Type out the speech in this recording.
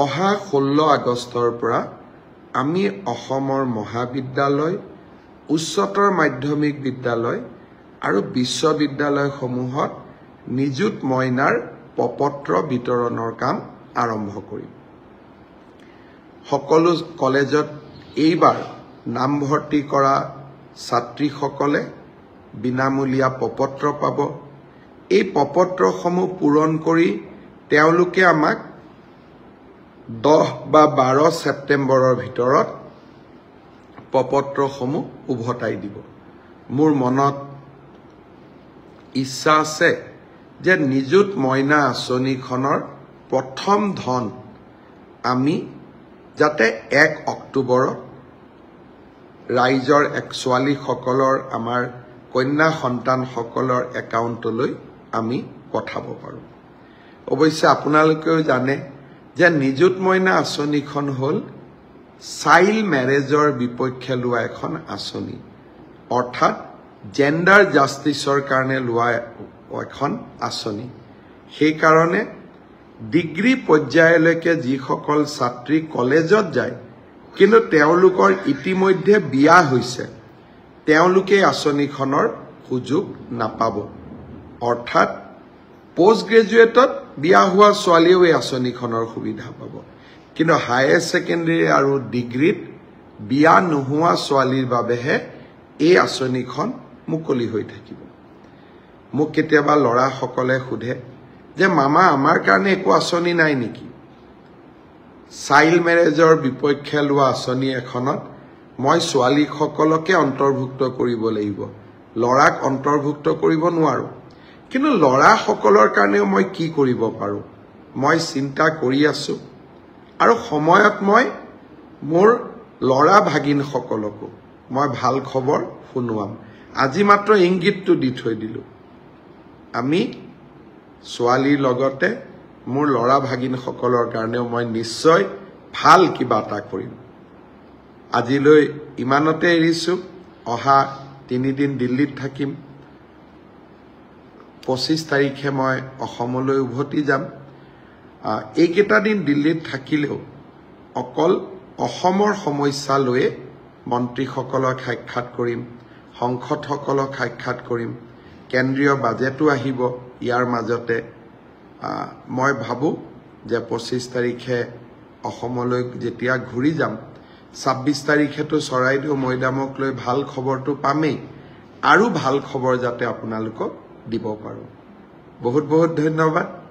অহা ষোল্ল আগষ্টৰ পৰা আমি অসমৰ মহাবিদ্যালয় উচ্চতৰ মাধ্যমিক বিদ্যালয় আৰু বিশ্ববিদ্যালয়সমূহত নিযুত মইনাৰ পপত্ৰ বিতৰণৰ কাম আৰম্ভ কৰিম সকলো কলেজত এইবাৰ নামভৰ্তি কৰা ছাত্ৰীসকলে বিনামূলীয়া প্ৰপত্ৰ পাব এই পপত্ৰসমূহ পূৰণ কৰি তেওঁলোকে আমাক দহ বা বাৰ ছেপ্টেম্বৰৰ ভিতৰত প্ৰপত্ৰসমূহ উভতাই দিব মোৰ মনত ইচ্ছা আছে যে নিযুত মইনা আঁচনিখনৰ প্ৰথম ধন আমি যাতে এক অক্টোবৰত ৰাইজৰ এক ছোৱালীসকলৰ আমাৰ কন্যা সন্তানসকলৰ একাউণ্টলৈ আমি পঠাব পাৰোঁ অৱশ্যে আপোনালোকেও জানে যে মইনা আঁচনিখন হ'ল চাইল্ড মেৰেজৰ বিপক্ষে লোৱা এখন আঁচনি অৰ্থাৎ জেণ্ডাৰ জাষ্টিছৰ কাৰণে লোৱা এখন আঁচনি সেইকাৰণে ডিগ্ৰী পৰ্যায়লৈকে যিসকল ছাত্ৰী কলেজত যায় কিন্তু তেওঁলোকৰ ইতিমধ্যে বিয়া হৈছে তেওঁলোকে আঁচনিখনৰ সুযোগ নাপাব অৰ্থাৎ পষ্ট গ্ৰেজুৱেটত বিয়া হোৱা ছোৱালীয়েও এই আঁচনিখনৰ সুবিধা পাব কিন্তু হায়াৰ ছেকেণ্ডেৰী আৰু ডিগ্ৰীত বিয়া নোহোৱা ছোৱালীৰ বাবেহে এই আঁচনিখন মুকলি হৈ থাকিব মোক কেতিয়াবা ল'ৰাসকলে সোধে যে মামা আমাৰ কাৰণে একো আঁচনি নাই নেকি চাইল্ড মেৰেজৰ বিপক্ষে লোৱা আঁচনি এখনত মই ছোৱালীসকলকে অন্তৰ্ভুক্ত কৰিব লাগিব ল'ৰাক অন্তৰ্ভুক্ত কৰিব নোৱাৰোঁ কিন্তু ল'ৰাসকলৰ কাৰণেও মই কি কৰিব পাৰোঁ মই চিন্তা কৰি আছো আৰু সময়ত মই মোৰ ল'ৰা ভাগিনসকলকো মই ভাল খবৰ শুনোৱাম আজি মাত্ৰ ইংগিতটো দি থৈ দিলোঁ আমি ছোৱালীৰ লগতে মোৰ ল'ৰা ভাগিনসকলৰ কাৰণেও মই নিশ্চয় ভাল কিবা এটা কৰিম আজিলৈ ইমানতে এৰিছোঁ অহা তিনিদিন দিল্লীত থাকিম পঁচিছ তাৰিখে মই অসমলৈ উভতি যাম এইকেইটা দিন দিল্লীত থাকিলেও অকল অসমৰ সমস্যা লৈয়ে মন্ত্ৰীসকলক সাক্ষাৎ কৰিম সংসদসকলক সাক্ষাৎ কৰিম কেন্দ্ৰীয় বাজেটো আহিব ইয়াৰ মাজতে মই ভাবোঁ যে পঁচিছ তাৰিখে অসমলৈ যেতিয়া ঘূৰি যাম ছাব্বিছ তাৰিখেতো চৰাইদেউ মৈদামক লৈ ভাল খবৰটো পামেই আৰু ভাল খবৰ যাতে আপোনালোকক দিব পাৰোঁ বহুত বহুত ধন্যবাদ